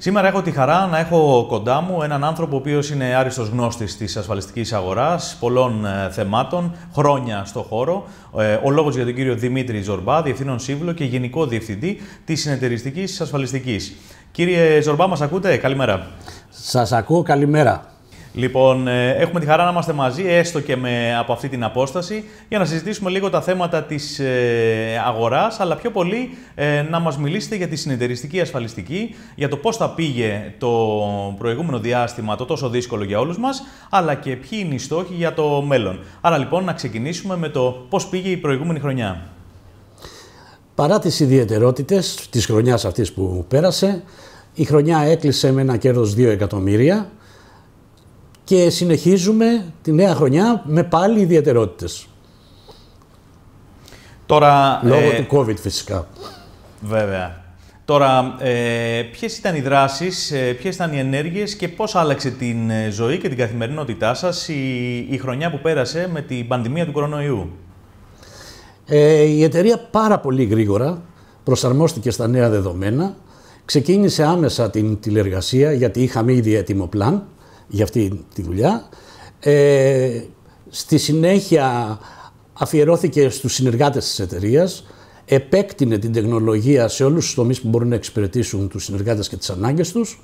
Σήμερα έχω τη χαρά να έχω κοντά μου έναν άνθρωπο ο οποίος είναι άριστος γνώστης της ασφαλιστικής αγοράς, πολλών ε, θεμάτων, χρόνια στο χώρο. Ε, ο λόγος για τον κύριο Δημήτρη Ζορμπά, Διευθύνων Σύμβουλο και Γενικό Διευθυντή της Συνεταιριστικής Ασφαλιστικής. Κύριε Ζορμπά, μας ακούτε. Καλημέρα. Σας ακούω. Καλημέρα. Λοιπόν, ε, έχουμε τη χαρά να είμαστε μαζί, έστω και με, από αυτή την απόσταση, για να συζητήσουμε λίγο τα θέματα της ε, αγοράς, αλλά πιο πολύ ε, να μας μιλήσετε για τη συνεταιριστική ασφαλιστική, για το πώς θα πήγε το προηγούμενο διάστημα, το τόσο δύσκολο για όλους μας, αλλά και ποιοι είναι οι στόχοι για το μέλλον. Άρα λοιπόν, να ξεκινήσουμε με το πώς πήγε η προηγούμενη χρονιά. Παρά τις ιδιαιτερότητες της χρονιάς αυτής που πέρασε, η χρονιά έκλεισε με ένα κέρδος 2 εκατομμύρια, και συνεχίζουμε τη νέα χρονιά με πάλι ιδιαιτερότητες. Τώρα, Λόγω ε, του COVID φυσικά. Βέβαια. Τώρα, ε, ποιες ήταν οι δράσεις, ε, ποιες ήταν οι ενέργειες και πώς άλλαξε την ε, ζωή και την καθημερινότητά σας η, χρονιά που πέρασε με την πανδημία του κορονοϊού. Ε, η εταιρεία πάρα πολύ γρήγορα προσαρμόστηκε στα νέα δεδομένα. Ξεκίνησε άμεσα την τηλεργασία γιατί είχαμε ήδη έτοιμο πλάν για αυτή τη δουλειά. Ε, στη συνέχεια αφιερώθηκε στους συνεργάτες της εταιρείας, επέκτηνε την τεχνολογία σε όλους τους τομείς που μπορούν να εξυπηρετήσουν τους συνεργάτες και τις ανάγκες τους.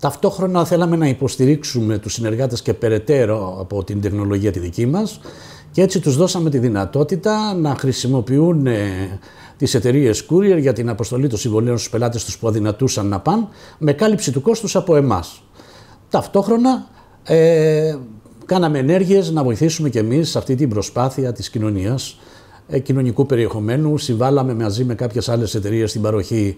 Ταυτόχρονα θέλαμε να υποστηρίξουμε τους συνεργάτες και περαιτέρω από την τεχνολογία τη δική μας και έτσι τους δώσαμε τη δυνατότητα να χρησιμοποιούν ε, τις εταιρείες Courier για την αποστολή των συμβολέων στους πελάτες τους που αδυνατούσαν να πάνε με κάλυψη του κόστους από εμάς. Ταυτόχρονα ε, κάναμε ενέργειες να βοηθήσουμε και εμείς σε αυτή την προσπάθεια της κοινωνίας ε, κοινωνικού περιεχομένου. Συμβάλαμε μαζί με κάποιες άλλες εταιρείες στην παροχή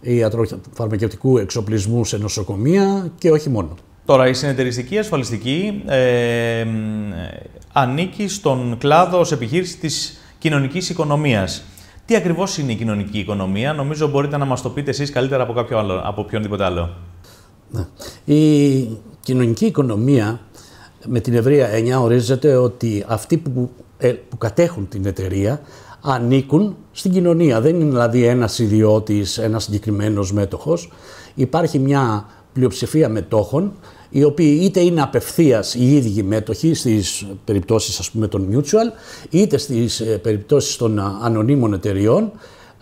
ιατροφαρμακευτικού εξοπλισμού σε νοσοκομεία και όχι μόνο. Τώρα, η συνεταιριστική ασφαλιστική ε, ανήκει στον κλάδο ως επιχείρηση της κοινωνικής οικονομίας. Τι ακριβώς είναι η κοινωνική οικονομία, νομίζω μπορείτε να μας το πείτε εσείς καλύτερα από, κάποιο άλλο, από οποιονδήποτε άλλο. Ναι. Η κοινωνική οικονομία με την ευρεία έννοια ορίζεται ότι αυτοί ε, που, κατέχουν την εταιρεία ανήκουν στην κοινωνία. Δεν είναι δηλαδή ένας ιδιώτης, ένας συγκεκριμένος μέτοχος. Υπάρχει μια πλειοψηφία μετόχων οι οποίοι είτε είναι απευθείας οι ίδιοι μέτοχοι στις περιπτώσεις ας πούμε των mutual είτε στις ε, περιπτώσεις των ανωνύμων εταιριών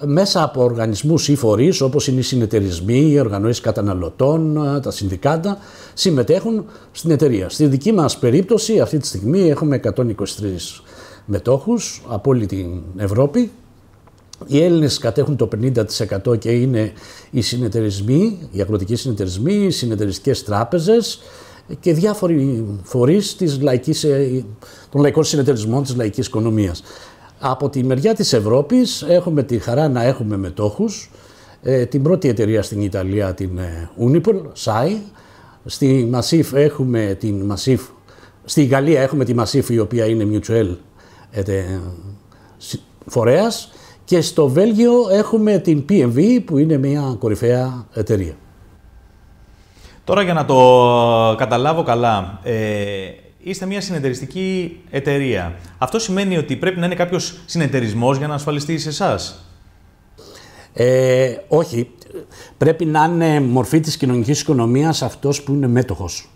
μέσα από οργανισμούς ή φορείς όπως είναι οι συνεταιρισμοί, οι οργανώσεις καταναλωτών, ε, τα συνδικάτα συμμετέχουν στην εταιρεία. Στη δική μας περίπτωση αυτή τη στιγμή έχουμε 123 μετόχους από όλη την Ευρώπη. Οι Έλληνες κατέχουν το 50% και είναι οι συνεταιρισμοί, οι αγροτικοί συνεταιρισμοί, οι συνεταιριστικές τράπεζες και διάφοροι φορείς της λαϊκής, ε, των λαϊκών συνεταιρισμών της λαϊκής οικονομίας. Από τη μεριά της Ευρώπης έχουμε τη χαρά να έχουμε μετόχους ε, την πρώτη εταιρεία στην Ιταλία, την ε, Unipol, SAI. Στη, Masif έχουμε την στη Γαλλία έχουμε τη Massif, η οποία είναι mutual ε, φορέας και στο Βέλγιο έχουμε την PMV που είναι μια κορυφαία εταιρεία. Τώρα για να το καταλάβω καλά, ε, είστε μια συνεταιριστική εταιρεία. Αυτό σημαίνει ότι πρέπει να είναι κάποιος συνεταιρισμός για να ασφαλιστεί σε εσάς. Ε, όχι. Πρέπει να είναι μορφή της κοινωνικής οικονομίας αυτός που είναι μέτοχος.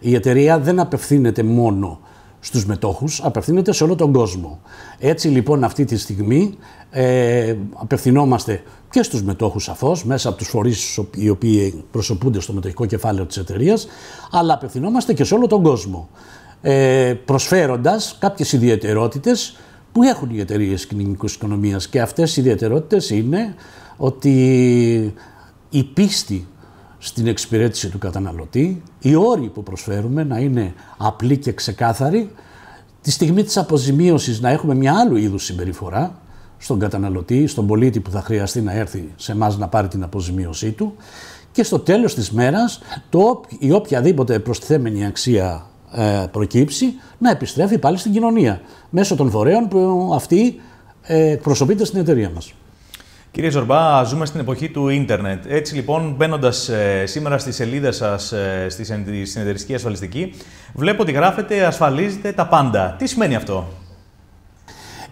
Η εταιρεία δεν απευθύνεται μόνο στους μετόχους, απευθύνεται σε όλο τον κόσμο. Έτσι λοιπόν αυτή τη στιγμή ε, απευθυνόμαστε και στους μετόχους σαφώς, μέσα από τους φορείς οι οποίοι προσωπούνται στο μετοχικό κεφάλαιο της εταιρείας, αλλά απευθυνόμαστε και σε όλο τον κόσμο ε, προσφέροντας κάποιες ιδιαιτερότητες που έχουν οι εταιρείες κοινωνική οικονομίας. Και αυτές οι ιδιαιτερότητες είναι ότι η πίστη στην εξυπηρέτηση του καταναλωτή, οι όροι που προσφέρουμε να είναι απλοί και ξεκάθαροι, τη στιγμή της αποζημίωσης να έχουμε μια άλλου είδους συμπεριφορά στον καταναλωτή, στον πολίτη που θα χρειαστεί να έρθει σε εμάς να πάρει την αποζημίωσή του και στο τέλος της μέρας το, η οποιαδήποτε προστιθέμενη αξία ε, προκύψει να επιστρέφει πάλι στην κοινωνία μέσω των φορέων που αυτή ε, προσωπείται στην εταιρεία μας. Κύριε Ζορμπά, ζούμε στην εποχή του ίντερνετ. Έτσι λοιπόν, μπαίνοντας ε, σήμερα στη σελίδα σας ε, στη συνεταιριστική ασφαλιστική, βλέπω ότι γράφετε ασφαλίζετε τα πάντα. Τι σημαίνει αυτό,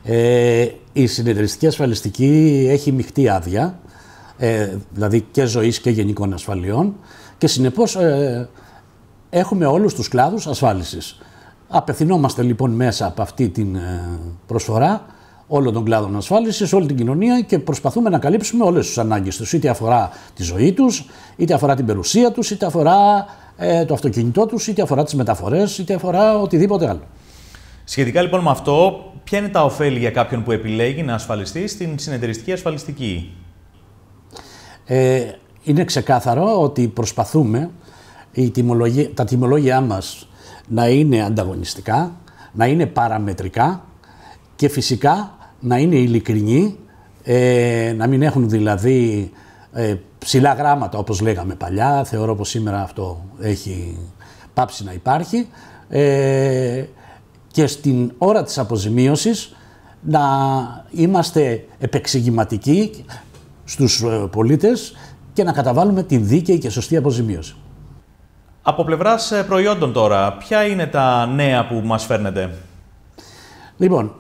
ε, Η συνεταιριστική ασφαλιστική έχει μειχτή άδεια, δηλαδή και ζωής και γενικών ασφαλιών, και συνεπώς έχουμε όλους τους κλάδους ασφάλισης. Απευθυνόμαστε λοιπόν μέσα από αυτή την ε, προσφορά όλων των κλάδων ασφάλισης, όλη την κοινωνία και προσπαθούμε να καλύψουμε όλες τι ανάγκες τους. Είτε αφορά τη ζωή τους, είτε αφορά την περιουσία τους... είτε αφορά ε, το αυτοκίνητό τους, είτε αφορά τις μεταφορές... είτε αφορά οτιδήποτε άλλο. Σχετικά λοιπόν με αυτό, ποια είναι τα ωφέλη για κάποιον που επιλέγει να ασφαλιστεί στην συνεταιριστική ασφαλιστική. Ε, είναι ξεκάθαρο ότι προσπαθούμε η τιμολογία, τα τιμολόγια μας να είναι ανταγωνιστικά, να είναι παραμετρικά και φυσικά να είναι ειλικρινή, ε, να μην έχουν δηλαδή ε, ψηλά γράμματα όπως λέγαμε παλιά, θεωρώ πως σήμερα αυτό έχει πάψει να υπάρχει ε, και στην ώρα της αποζημίωσης να είμαστε επεξηγηματικοί στους πολίτες και να καταβάλουμε τη δίκαιη και σωστή αποζημίωση. Από πλευράς ε, προϊόντων τώρα, ποια είναι τα νέα που μας φέρνετε. Λοιπόν,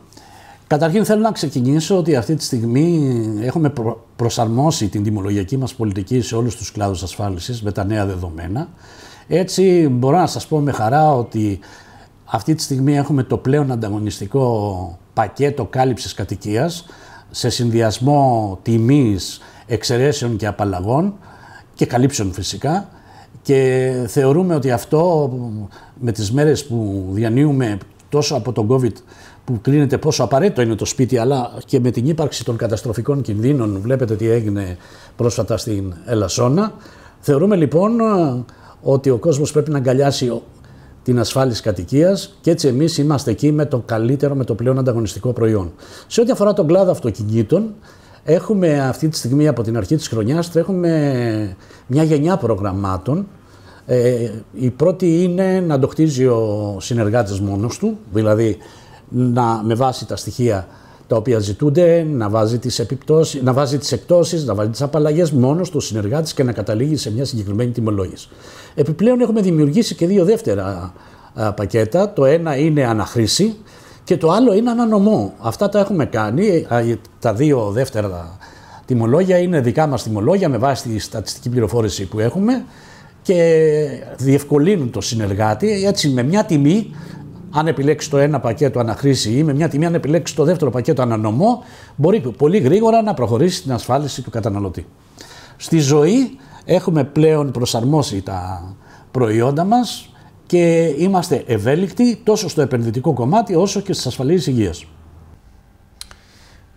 καταρχήν θέλω να ξεκινήσω ότι αυτή τη στιγμή έχουμε προσαρμόσει την τιμολογιακή μας πολιτική σε όλους τους κλάδους ασφάλισης με τα νέα δεδομένα. Έτσι μπορώ να σας πω με χαρά ότι αυτή τη στιγμή έχουμε το πλέον ανταγωνιστικό πακέτο κάλυψης κατοικίας σε συνδυασμό τιμής εξαιρέσεων και απαλλαγών και καλύψεων φυσικά και θεωρούμε ότι αυτό με τις μέρες που διανύουμε τόσο από τον COVID που κλείνεται πόσο απαραίτητο είναι το σπίτι αλλά και με την ύπαρξη των καταστροφικών κινδύνων βλέπετε τι έγινε πρόσφατα στην Ελασσόνα. Θεωρούμε λοιπόν ε, ότι ο κόσμος πρέπει να αγκαλιάσει την ασφάλιση κατοικίας και έτσι εμείς είμαστε εκεί με το καλύτερο, με το πλέον ανταγωνιστικό προϊόν. Σε ό,τι αφορά τον κλάδο αυτοκινήτων, Έχουμε αυτή τη στιγμή από την αρχή της χρονιάς τρέχουμε μια γενιά προγραμμάτων. Ε, η πρώτη είναι να το χτίζει ο συνεργάτης μόνος του, δηλαδή να, με βάση τα στοιχεία τα οποία ζητούνται, να βάζει τις, επιπτώσεις, να βάζει τις εκτόσεις, να βάζει τις απαλλαγές μόνος του συνεργάτης και να καταλήγει σε μια συγκεκριμένη τιμολόγηση. Επιπλέον έχουμε δημιουργήσει και δύο δεύτερα πακέτα. Το ένα είναι αναχρήση, και το άλλο είναι ένα Αυτά τα έχουμε κάνει. Τα δύο δεύτερα τιμολόγια είναι δικά μας τιμολόγια με βάση τη στατιστική πληροφόρηση που έχουμε και διευκολύνουν το συνεργάτη. Έτσι με μια τιμή, αν επιλέξει το ένα πακέτο αναχρήση ή με μια τιμή αν επιλέξει το δεύτερο πακέτο ανανομό, μπορεί πολύ γρήγορα να προχωρήσει την ασφάλιση του καταναλωτή. Στη ζωή έχουμε πλέον προσαρμόσει τα προϊόντα μας και είμαστε ευέλικτοι τόσο στο επενδυτικό κομμάτι όσο και στις ασφαλείς υγείας.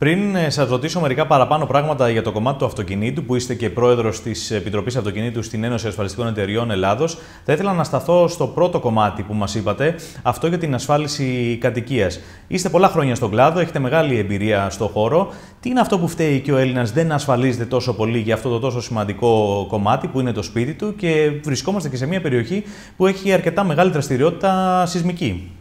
Πριν ε, σας ρωτήσω μερικά παραπάνω πράγματα για το κομμάτι του αυτοκινήτου, που είστε και πρόεδρος της Επιτροπής Αυτοκινήτου στην Ένωση Ασφαλιστικών Εταιριών Ελλάδος, θα ήθελα να σταθώ στο πρώτο κομμάτι που μας είπατε, αυτό για την ασφάλιση κατοικίας. Είστε πολλά χρόνια στον κλάδο, έχετε μεγάλη εμπειρία στο χώρο. Τι είναι αυτό που φταίει και ο Έλληνας δεν ασφαλίζεται τόσο πολύ για αυτό το τόσο σημαντικό κομμάτι που είναι το σπίτι του και βρισκόμαστε και σε μια περιοχή που έχει αρκετά μεγάλη δραστηριότητα σεισμική.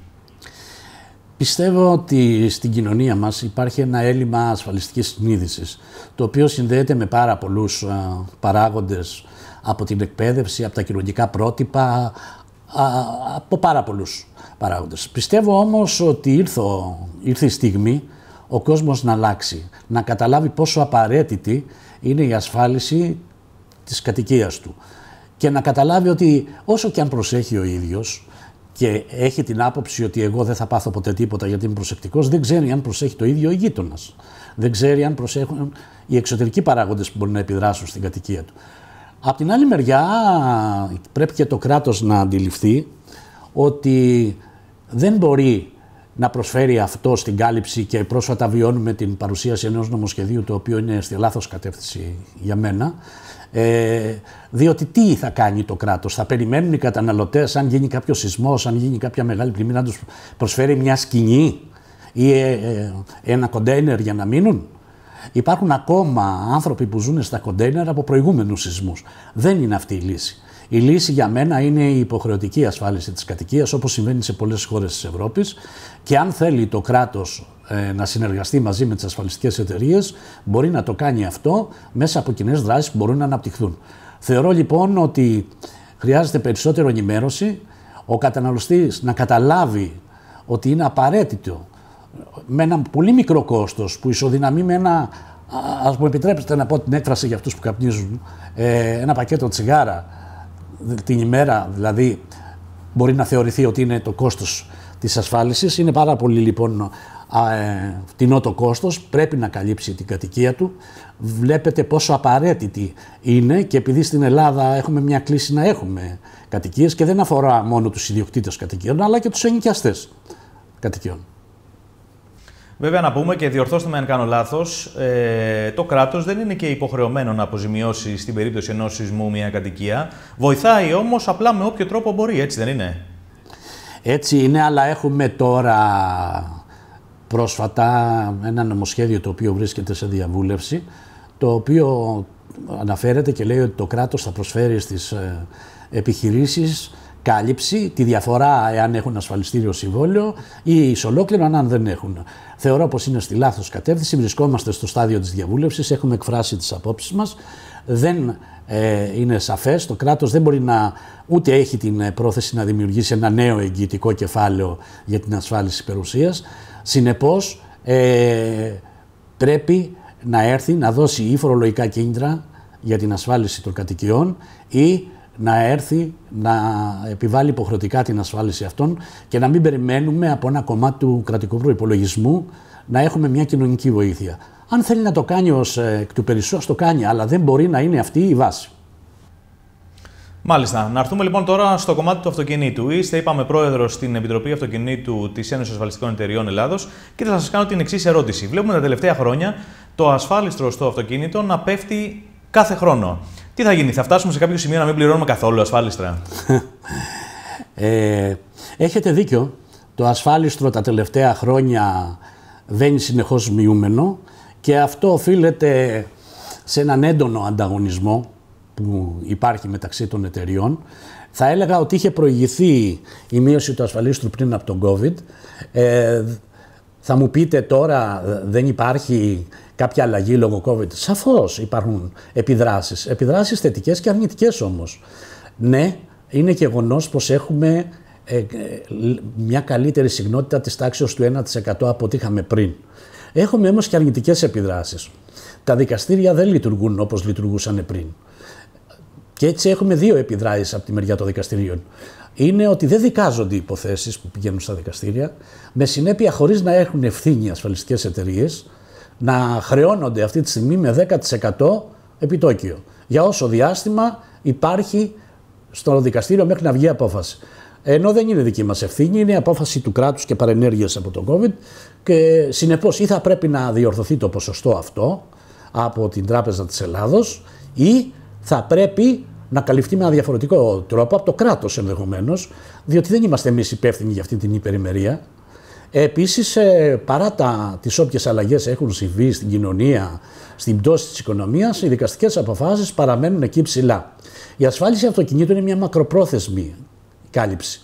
Πιστεύω ότι στην κοινωνία μας υπάρχει ένα έλλειμμα ασφαλιστικής συνείδησης, το οποίο συνδέεται με πάρα πολλούς ε, παράγοντες από την εκπαίδευση, από τα κοινωνικά πρότυπα, από πάρα πολλούς παράγοντες. Πιστεύω όμως ότι ήρθε η στιγμή ο κόσμος να αλλάξει, να καταλάβει πόσο απαραίτητη είναι η ασφάλιση της κατοικίας του και να καταλάβει ότι όσο και αν προσέχει ο ίδιος, και έχει την άποψη ότι εγώ δεν θα πάθω ποτέ τίποτα γιατί είμαι προσεκτικός, δεν ξέρει αν προσέχει το ίδιο ο γείτονας. Δεν ξέρει αν προσέχουν οι εξωτερικοί παράγοντες που μπορεί να επιδράσουν στην κατοικία του. Απ' την άλλη μεριά, πρέπει και το κράτος να αντιληφθεί ότι δεν μπορεί να προσφέρει αυτό στην κάλυψη και πρόσφατα βιώνουμε την παρουσίαση ενός νομοσχεδίου το οποίο είναι στη λάθος κατεύθυνση για μένα. Ε, διότι τι θα κάνει το κράτος, θα περιμένουν οι καταναλωτές αν γίνει κάποιος σεισμός, αν γίνει κάποια μεγάλη πλημμύρα να τους προσφέρει μια σκηνή ή ε, ε, ένα κοντέινερ για να μείνουν. Υπάρχουν ακόμα άνθρωποι που ζουν στα κοντέινερ από προηγούμενους σεισμούς. Δεν είναι αυτή η λύση. Η λύση για μένα είναι η υποχρεωτική ασφάλιση της κατοικίας όπως συμβαίνει σε πολλές χώρες της Ευρώπης και αν θέλει το κράτος ε, να συνεργαστεί μαζί με τις ασφαλιστικές εταιρείες, μπορεί να το κάνει αυτό μέσα από κοινές δράσεις που μπορούν να αναπτυχθούν. Θεωρώ λοιπόν ότι χρειάζεται περισσότερο ενημέρωση, ο καταναλωστής να καταλάβει ότι είναι απαραίτητο με ένα πολύ μικρό κόστος που ισοδυναμεί με ένα ας μου επιτρέψετε να πω την έκφραση για αυτούς που καπνίζουν, ε, ένα πακέτο τσιγάρα την ημέρα, δηλαδή μπορεί να θεωρηθεί ότι είναι το κόστος της ασφάλισης. Είναι πάρα πολύ λοιπόν ε, φτηνό το κόστος, πρέπει να καλύψει την κατοικία του. Βλέπετε πόσο απαραίτητη είναι και επειδή στην Ελλάδα έχουμε μια κλίση να έχουμε κατοικίες και δεν αφορά μόνο τους ιδιοκτήτες κατοικιών αλλά και τους ενοικιαστές κατοικιών. Βέβαια, να πούμε και διορθώστε με αν κάνω λάθος, ε, το κράτος δεν είναι και υποχρεωμένο να αποζημιώσει στην περίπτωση ενός σεισμού μια κατοικία. Βοηθάει όμως απλά με όποιο τρόπο μπορεί, έτσι δεν είναι. Έτσι είναι, αλλά έχουμε τώρα πρόσφατα ένα νομοσχέδιο το οποίο βρίσκεται σε διαβούλευση, το οποίο αναφέρεται και λέει ότι το κράτος θα προσφέρει στις ε, επιχειρήσεις κάλυψη, τη διαφορά εάν έχουν ασφαλιστήριο συμβόλαιο ή ισολόκληρο αν δεν έχουν. Θεωρώ πως είναι στη λάθος κατεύθυνση. Βρισκόμαστε στο στάδιο της διαβούλευσης, έχουμε εκφράσει τις απόψεις μας. Δεν ε, είναι σαφές. Το κράτος δεν μπορεί να ούτε έχει την ε, πρόθεση να δημιουργήσει ένα νέο εγγυητικό κεφάλαιο για την ασφάλιση περιουσίας. Συνεπώς, ε, πρέπει να έρθει να δώσει ή φορολογικά κίνητρα για την ασφάλιση των κατοικιών ή να έρθει να επιβάλλει υποχρεωτικά την ασφάλιση αυτών και να μην περιμένουμε από ένα κομμάτι του κρατικού προπολογισμού να έχουμε μια κοινωνική βοήθεια. Αν θέλει να το κάνει ως ε, εκ του περισσού, το κάνει, αλλά δεν μπορεί να είναι αυτή η βάση. Μάλιστα. Να έρθουμε λοιπόν τώρα στο κομμάτι του αυτοκινήτου. Είστε, είπαμε, πρόεδρος στην Επιτροπή Αυτοκινήτου της Ένωσης Ασφαλιστικών Εταιριών Ελλάδος και θα σας κάνω την εξής ερώτηση. Βλέπουμε τα τελευταία χρόνια το ασφάλιστρο στο αυτοκίνητο να πέφτει κάθε χρόνο. Τι θα γίνει, θα φτάσουμε σε κάποιο σημείο να μην πληρώνουμε καθόλου ασφάλιστρα. ε, έχετε δίκιο. Το ασφάλιστρο τα τελευταία χρόνια δεν είναι συνεχώς μειούμενο και αυτό οφείλεται σε έναν έντονο ανταγωνισμό που υπάρχει μεταξύ των εταιριών. Θα έλεγα ότι είχε προηγηθεί η μείωση του ασφαλίστρου πριν από τον COVID. Ε, θα μου πείτε τώρα ε, δεν υπάρχει κάποια αλλαγή λόγω COVID. Σαφώς υπάρχουν επιδράσεις. Επιδράσεις θετικές και αρνητικές όμως. Ναι, είναι γεγονός πως έχουμε ε, ε, μια καλύτερη συγνότητα της τάξης του 1% από ό,τι είχαμε πριν. Έχουμε όμως και αρνητικές επιδράσεις. Τα δικαστήρια δεν λειτουργούν όπως λειτουργούσαν πριν. Και έτσι έχουμε δύο επιδράσεις από τη μεριά των δικαστηρίων. Είναι ότι δεν δικάζονται οι υποθέσεις που πηγαίνουν στα δικαστήρια, με συνέπεια χωρίς να έχουν ευθύνη ασφαλιστικές εταιρείες, να χρεώνονται αυτή τη στιγμή με 10% επιτόκιο. Για όσο διάστημα υπάρχει στο δικαστήριο μέχρι να βγει απόφαση. Ενώ δεν είναι δική μας ευθύνη, είναι απόφαση του κράτους και παρενέργειας από τον COVID. Και συνεπώς ή θα πρέπει να διορθωθεί το ποσοστό αυτό από την Τράπεζα της Ελλάδος ή θα πρέπει να καλυφθεί με ένα διαφορετικό τρόπο από το κράτος ενδεχομένως, διότι δεν είμαστε εμείς υπεύθυνοι για αυτή την υπερημερία. Επίσης, ε, παρά τα, τις όποιες αλλαγές έχουν συμβεί στην κοινωνία, στην πτώση της οικονομίας, οι δικαστικές αποφάσεις παραμένουν εκεί ψηλά. Η ασφάλιση αυτοκινήτων είναι μια μακροπρόθεσμη κάλυψη.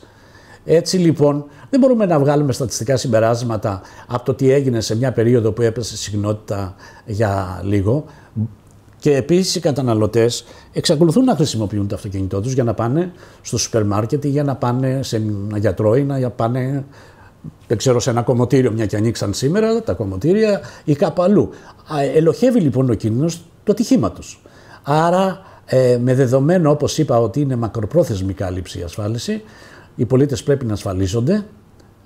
Έτσι λοιπόν, δεν μπορούμε να βγάλουμε στατιστικά συμπεράσματα από το τι έγινε σε μια περίοδο που έπεσε συχνότητα για λίγο. Και επίσης οι καταναλωτές εξακολουθούν να χρησιμοποιούν το αυτοκίνητό τους για να πάνε στο σούπερ μάρκετ ή για να πάνε σε ένα γιατρό ή να πάνε δεν ξέρω σε ένα κομμωτήριο, μια και ανοίξαν σήμερα τα κομμωτήρια ή κάπου αλλού. Ελοχεύει λοιπόν ο κίνδυνος του ατυχήματο. Άρα, ε, με δεδομένο, όπως είπα, ότι είναι μακροπρόθεσμη κάλυψη η ασφάλιση, οι πολίτες πρέπει να ασφαλίζονται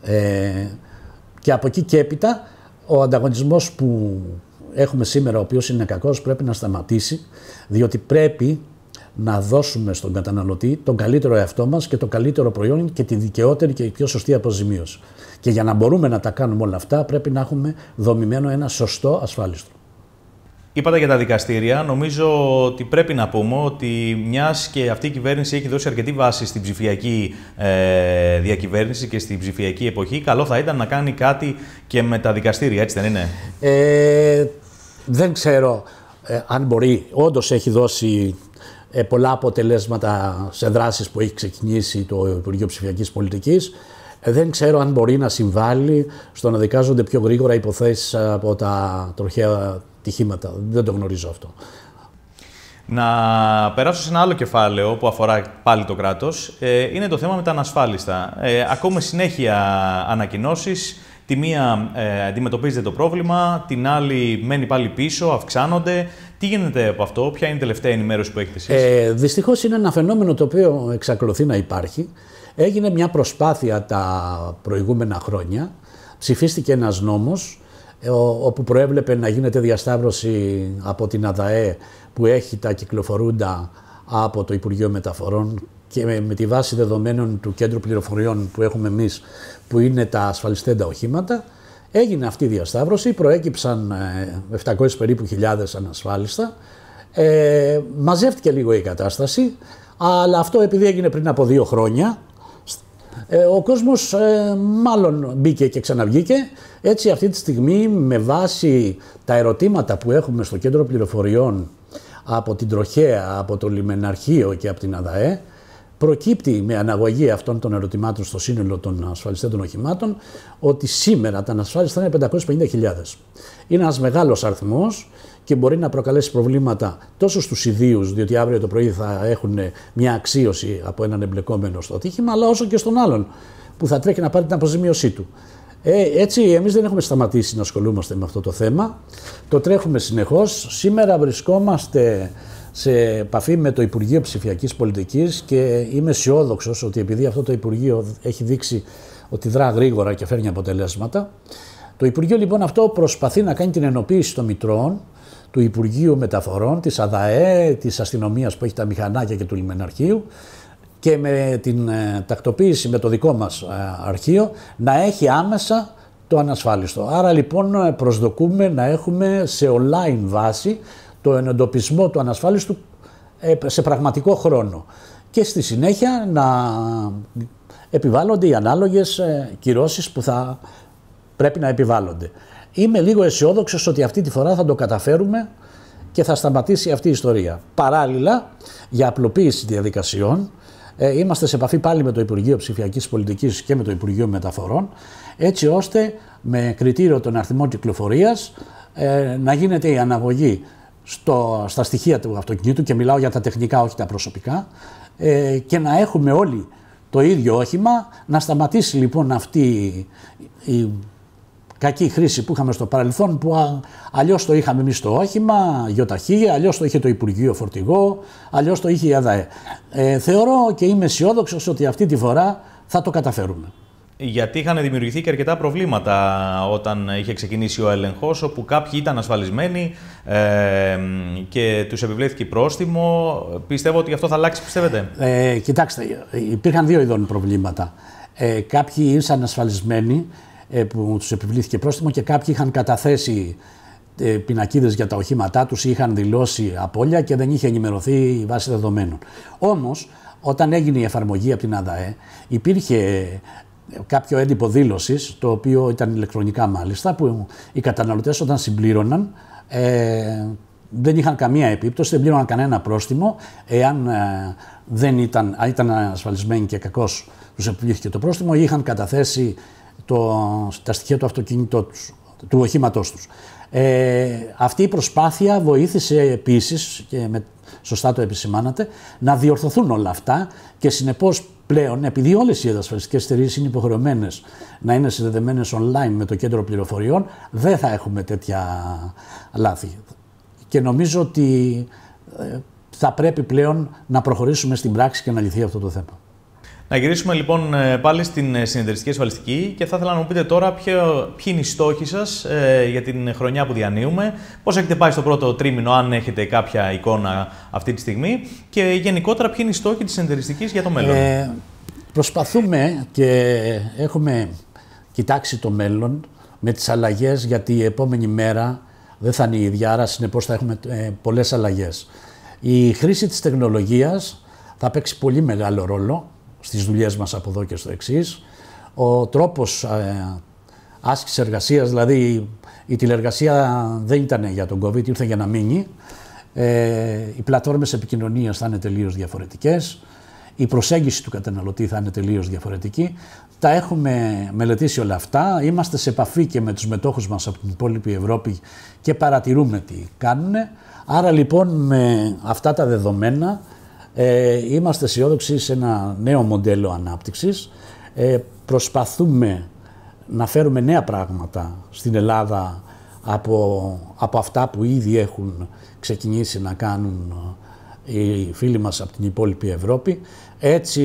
ε, και από εκεί και έπειτα ο ανταγωνισμός που έχουμε σήμερα, ο οποίος είναι κακός, πρέπει να σταματήσει, διότι πρέπει να δώσουμε στον καταναλωτή τον καλύτερο εαυτό μας και το καλύτερο προϊόν και τη δικαιότερη και η πιο σωστή αποζημίωση. Και για να μπορούμε να τα κάνουμε όλα αυτά πρέπει να έχουμε δομημένο ένα σωστό ασφάλιστο. Είπατε για τα δικαστήρια. Νομίζω ότι πρέπει να πούμε ότι μιας και αυτή η κυβέρνηση έχει δώσει αρκετή βάση στην ψηφιακή ε, διακυβέρνηση και στην ψηφιακή εποχή, καλό θα ήταν να κάνει κάτι και με τα δικαστήρια, έτσι δεν είναι. Ε, δεν ξέρω ε, αν μπορεί. Όντως έχει δώσει ε, πολλά αποτελέσματα σε δράσεις που έχει ξεκινήσει το Υπουργείο Ψηφιακής Πολιτικής. Ε, δεν ξέρω αν μπορεί να συμβάλλει στο να δικάζονται πιο γρήγορα υποθέσεις από τα τροχαία τυχήματα. Δεν το γνωρίζω αυτό. Να περάσω σε ένα άλλο κεφάλαιο που αφορά πάλι το κράτος. Ε, είναι το θέμα με τα ανασφάλιστα. Ε, συνέχεια ανακοινώσεις Τη μία αντιμετωπίζεται το πρόβλημα, την άλλη μένει πάλι πίσω, αυξάνονται. Τι γίνεται από αυτό, ποια είναι η τελευταία ενημέρωση που έχετε εσείς. Ε, δυστυχώς είναι ένα φαινόμενο το οποίο εξακολουθεί να υπάρχει. Έγινε μια προσπάθεια τα προηγούμενα χρόνια. Ψηφίστηκε ένας νόμος όπου προέβλεπε να γίνεται διασταύρωση από την ΑΔΑΕ που έχει τα κυκλοφορούντα από το Υπουργείο Μεταφορών και με, τη βάση δεδομένων του Κέντρου Πληροφοριών που έχουμε εμείς που είναι τα ασφαλιστέντα οχήματα Έγινε αυτή η διασταύρωση, προέκυψαν 700 ε, περίπου χιλιάδες ανασφάλιστα. Ε, μαζεύτηκε λίγο η κατάσταση, αλλά αυτό επειδή έγινε πριν από δύο χρόνια, ε, ο κόσμος ε, μάλλον μπήκε και ξαναβγήκε. Έτσι αυτή τη στιγμή με βάση τα ερωτήματα που έχουμε στο κέντρο πληροφοριών από την Τροχέα, από το Λιμεναρχείο και από την ΑΔΑΕ, προκύπτει με αναγωγή αυτών των ερωτημάτων στο σύνολο των ασφαλιστών των οχημάτων ότι σήμερα τα ανασφάλιστα είναι 550.000. Είναι ένας μεγάλος αριθμός και μπορεί να προκαλέσει προβλήματα τόσο στους ιδίους, διότι αύριο το πρωί θα έχουν μια αξίωση από έναν εμπλεκόμενο στο ατύχημα, αλλά όσο και στον άλλον που θα τρέχει να πάρει την αποζημίωσή του. Ε, έτσι, εμείς δεν έχουμε σταματήσει να ασχολούμαστε με αυτό το θέμα. Το τρέχουμε συνεχώς. Σήμερα βρισκόμαστε σε επαφή με το Υπουργείο Ψηφιακής Πολιτικής και είμαι αισιόδοξος ότι επειδή αυτό το Υπουργείο έχει δείξει ότι δρά γρήγορα και φέρνει αποτελέσματα. Το Υπουργείο λοιπόν αυτό προσπαθεί να κάνει την ενοποίηση των μητρών του Υπουργείου Μεταφορών, της ΑΔΑΕ, της αστυνομίας που έχει τα μηχανάκια και του λιμεναρχείου και με την ε, τακτοποίηση με το δικό μας ε, αρχείο να έχει άμεσα το ανασφάλιστο. Άρα λοιπόν προσδοκούμε να έχουμε σε online βάση το εντοπισμό του ανασφάλιστου ε, σε πραγματικό χρόνο και στη συνέχεια να επιβάλλονται οι ανάλογες ε, κυρώσεις που θα πρέπει να επιβάλλονται. Είμαι λίγο αισιόδοξος ότι αυτή τη φορά θα το καταφέρουμε και θα σταματήσει αυτή η ιστορία. Παράλληλα, για απλοποίηση διαδικασιών, ε, είμαστε σε επαφή πάλι με το Υπουργείο Ψηφιακής Πολιτικής και με το Υπουργείο Μεταφορών, έτσι ώστε με κριτήριο των αριθμών κυκλοφορία να γίνεται η αναγωγή στο, στα στοιχεία του αυτοκινήτου και μιλάω για τα τεχνικά, όχι τα προσωπικά, ε, και να έχουμε όλοι το ίδιο όχημα, να σταματήσει λοιπόν αυτή η κακή χρήση που είχαμε στο παρελθόν που αλλιώς το είχαμε εμείς το όχημα, γιοταχή, αλλιώς το είχε το Υπουργείο Φορτηγό, αλλιώς το είχε η ΑΔΑΕ. Ε, θεωρώ και είμαι αισιόδοξος ότι αυτή τη φορά θα το καταφέρουμε γιατί είχαν δημιουργηθεί και αρκετά προβλήματα όταν είχε ξεκινήσει ο έλεγχος, όπου κάποιοι ήταν ασφαλισμένοι ε, και τους επιβλέθηκε πρόστιμο. Πιστεύω ότι αυτό θα αλλάξει, πιστεύετε. Ε, κοιτάξτε, υπήρχαν δύο ειδών προβλήματα. Ε, κάποιοι ήσαν ασφαλισμένοι ε, που τους επιβλήθηκε πρόστιμο και κάποιοι είχαν καταθέσει ε, πινακίδες για τα οχήματά τους είχαν δηλώσει απώλεια και δεν είχε ενημερωθεί η βάση δεδομένων. Όμως, όταν έγινε η εφαρμογή από την ΑΔΑΕ, υπήρχε κάποιο έντυπο δήλωσης, το οποίο ήταν ηλεκτρονικά μάλιστα, που οι καταναλωτές όταν συμπλήρωναν ε, δεν είχαν καμία επίπτωση, δεν πλήρωναν κανένα πρόστιμο, εάν ε, δεν ήταν, ήταν ασφαλισμένοι και κακώς τους επιβλήθηκε το πρόστιμο ή είχαν καταθέσει το, τα στοιχεία του αυτοκίνητό τους του οχήματός τους. Ε, αυτή η προσπάθεια βοήθησε επίσης, και με, σωστά το επισημάνατε, να διορθωθούν όλα αυτά και συνεπώς πλέον, επειδή όλες οι ασφαλιστικές εταιρείες είναι υποχρεωμένες να είναι συνδεδεμένες online με το κέντρο πληροφοριών, δεν θα έχουμε τέτοια λάθη. Και νομίζω ότι ε, θα πρέπει πλέον να προχωρήσουμε στην πράξη και να λυθεί αυτό το θέμα. Να γυρίσουμε λοιπόν ε, πάλι στην ε, συνεταιριστική ασφαλιστική και θα ήθελα να μου πείτε τώρα ποιο, ποιοι είναι οι στόχοι σας ε, για την χρονιά που διανύουμε, πώς έχετε πάει στο πρώτο τρίμηνο, αν έχετε κάποια εικόνα αυτή τη στιγμή και γενικότερα ποιοι είναι οι στόχοι της συνεταιριστική για το μέλλον. προσπαθούμε και έχουμε κοιτάξει το μέλλον με τις αλλαγές, γιατί η επόμενη μέρα δεν θα είναι η ίδια, άρα συνεπώς θα έχουμε ε, πολλές αλλαγές. Η χρήση της τεχνολογίας θα παίξει πολύ μεγάλο ρόλο στις δουλειές μας από εδώ και στο εξής. Ο τρόπος ε, άσκησης εργασίας, δηλαδή η τηλεργασία δεν ήταν για τον COVID, ήρθε για να μείνει. Ε, οι πλατφόρμες επικοινωνίας θα είναι τελείως διαφορετικές. Η προσέγγιση του καταναλωτή θα είναι τελείως διαφορετική. Τα έχουμε μελετήσει όλα αυτά. Είμαστε σε επαφή και με τους μετόχους μας από την υπόλοιπη Ευρώπη και παρατηρούμε τι κάνουν. Άρα λοιπόν με αυτά τα δεδομένα ε, είμαστε αισιόδοξοι σε ένα νέο μοντέλο ανάπτυξης. Ε, προσπαθούμε να φέρουμε νέα πράγματα στην Ελλάδα από, από αυτά που ήδη έχουν ξεκινήσει να κάνουν ε, οι φίλοι μας από την υπόλοιπη Ευρώπη. Έτσι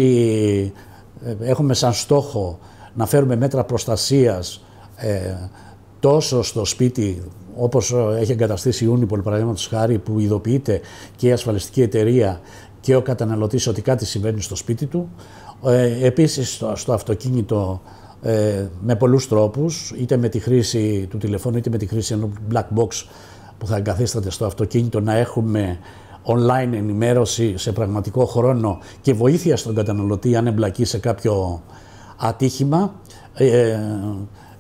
ε, έχουμε σαν στόχο να φέρουμε μέτρα προστασίας τόσο στο σπίτι όπως έχει εγκαταστήσει η UNIPOL, παραδείγματος χάρη που ειδοποιείται και η ασφαλιστική εταιρεία και ο καταναλωτής ότι κάτι συμβαίνει στο σπίτι του. Ε, επίσης στο, στο αυτοκίνητο ε, με πολλούς τρόπους, είτε με τη χρήση του τηλεφώνου είτε με τη χρήση ενός black box που θα εγκαθίσταται στο αυτοκίνητο να έχουμε online ενημέρωση σε πραγματικό χρόνο και βοήθεια στον καταναλωτή αν εμπλακεί σε κάποιο ατύχημα ε, ε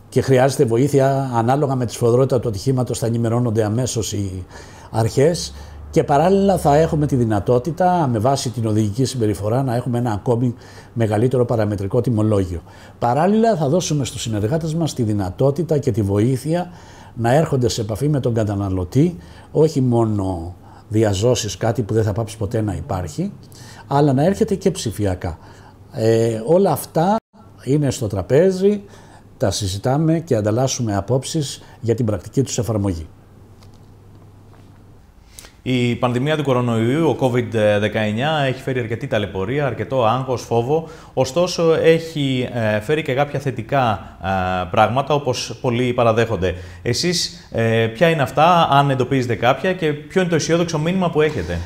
και χρειάζεται βοήθεια ανάλογα με τη σφοδρότητα του ατυχήματος θα ενημερώνονται αμέσως οι αρχές και παράλληλα θα έχουμε τη δυνατότητα με βάση την οδηγική συμπεριφορά να έχουμε ένα ακόμη μεγαλύτερο παραμετρικό τιμολόγιο. Παράλληλα θα δώσουμε στους συνεργάτες μας τη δυνατότητα και τη βοήθεια να έρχονται σε επαφή με τον καταναλωτή, όχι μόνο διαζώσεις κάτι που δεν θα πάψει ποτέ να υπάρχει, αλλά να έρχεται και ψηφιακά. Ε, όλα αυτά είναι στο τραπέζι, τα συζητάμε και ανταλλάσσουμε απόψεις για την πρακτική τους εφαρμογή. Η πανδημία του κορονοϊού, ο COVID-19, έχει φέρει αρκετή ταλαιπωρία, αρκετό άγχος, φόβο. Ωστόσο, έχει ε, φέρει και κάποια θετικά ε, πράγματα, όπως πολλοί παραδέχονται. Εσείς ε, ποια είναι αυτά, αν εντοπίζετε κάποια και ποιο είναι το αισιόδοξο μήνυμα που έχετε.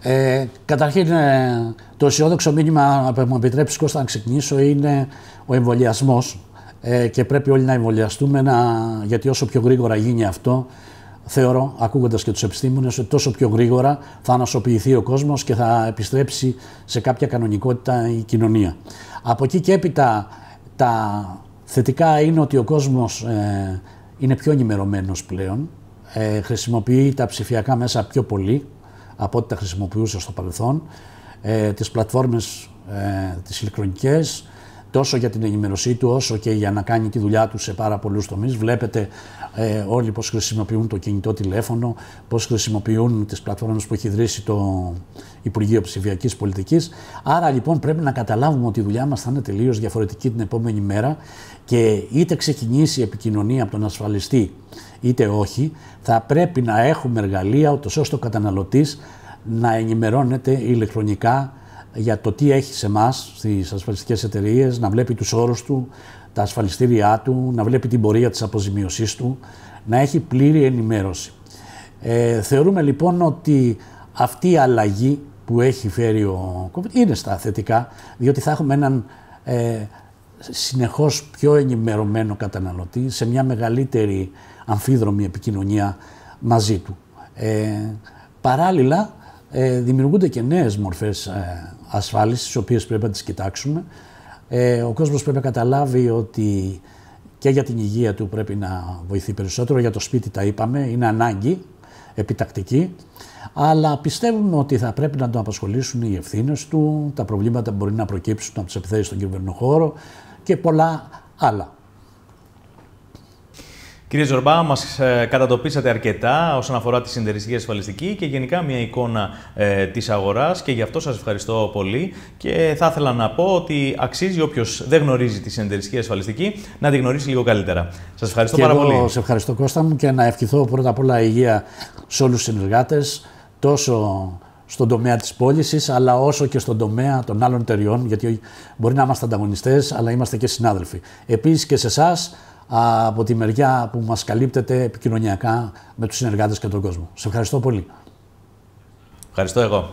Ε, καταρχήν, το αισιόδοξο μήνυμα που μου επιτρέψεις Κώστα να ξεκινήσω είναι ο εμβολιασμός. Ε, και πρέπει όλοι να εμβολιαστούμε, γιατί όσο πιο γρήγορα γίνει αυτό, θεωρώ, ακούγοντας και τους επιστήμονες, ότι τόσο πιο γρήγορα θα ανασωπηθεί ο κόσμος και θα επιστρέψει σε κάποια κανονικότητα η κοινωνία. Από εκεί και έπειτα τα θετικά είναι ότι ο κόσμος ε, είναι πιο ενημερωμένος πλέον, ε, χρησιμοποιεί τα ψηφιακά μέσα πιο πολύ από ό,τι τα χρησιμοποιούσε στο παρελθόν, ε, τις πλατφόρμες ε, τις τόσο για την ενημερωσή του, όσο και για να κάνει τη δουλειά του σε πάρα πολλούς τομείς. Βλέπετε ε, όλοι πώς χρησιμοποιούν το κινητό τηλέφωνο, πώς χρησιμοποιούν τις πλατφόρμες που έχει ιδρύσει το Υπουργείο Ψηφιακής Πολιτικής. Άρα λοιπόν πρέπει να καταλάβουμε ότι η δουλειά μας θα είναι τελείως διαφορετική την επόμενη μέρα και είτε ξεκινήσει η επικοινωνία από τον ασφαλιστή είτε όχι, θα πρέπει να έχουμε εργαλεία ώστε ο καταναλωτής να ενημερώνεται ηλεκτρονικά για το τι έχει σε εμάς στις ασφαλιστικές εταιρείες, να βλέπει τους όρους του, τα ασφαλιστήριά του, να βλέπει την πορεία της αποζημίωσής του, να έχει πλήρη ενημέρωση. Ε, θεωρούμε λοιπόν ότι αυτή η αλλαγή που έχει φέρει ο COVID είναι στα θετικά, διότι θα έχουμε έναν ε, συνεχώς πιο ενημερωμένο καταναλωτή σε μια μεγαλύτερη αμφίδρομη επικοινωνία μαζί του. Ε, παράλληλα, ε, δημιουργούνται και νέες μορφές ε, ασφάλισης, τι πρέπει να τις κοιτάξουμε. Ε, ο κόσμος πρέπει να καταλάβει ότι και για την υγεία του πρέπει να βοηθεί περισσότερο, για το σπίτι τα είπαμε, είναι ανάγκη επιτακτική, αλλά πιστεύουμε ότι θα πρέπει να τον απασχολήσουν οι ευθύνες του, τα προβλήματα που μπορεί να προκύψουν από τις επιθέσεις στον κυβερνοχώρο και πολλά άλλα. Κύριε Ζορμπά, μας ε, κατατοπίσατε αρκετά όσον αφορά τη συνεταιριστική ασφαλιστική και γενικά μια εικόνα ε, της αγοράς και γι' αυτό σας ευχαριστώ πολύ. Και θα ήθελα να πω ότι αξίζει όποιος δεν γνωρίζει τη συνεταιριστική ασφαλιστική να τη γνωρίσει λίγο καλύτερα. Σας ευχαριστώ και πάρα εγώ πολύ. Σε ευχαριστώ, Κώστα μου, και να ευχηθώ πρώτα απ' όλα υγεία σε όλους τους συνεργάτες, τόσο στον τομέα της πώλησης, αλλά όσο και στον τομέα των άλλων εταιριών, γιατί μπορεί να είμαστε ανταγωνιστές, αλλά είμαστε και συνάδελφοι. Επίσης και σε εσάς από τη μεριά που μας καλύπτεται επικοινωνιακά με τους συνεργάτες και τον κόσμο. Σε ευχαριστώ πολύ. Ευχαριστώ εγώ.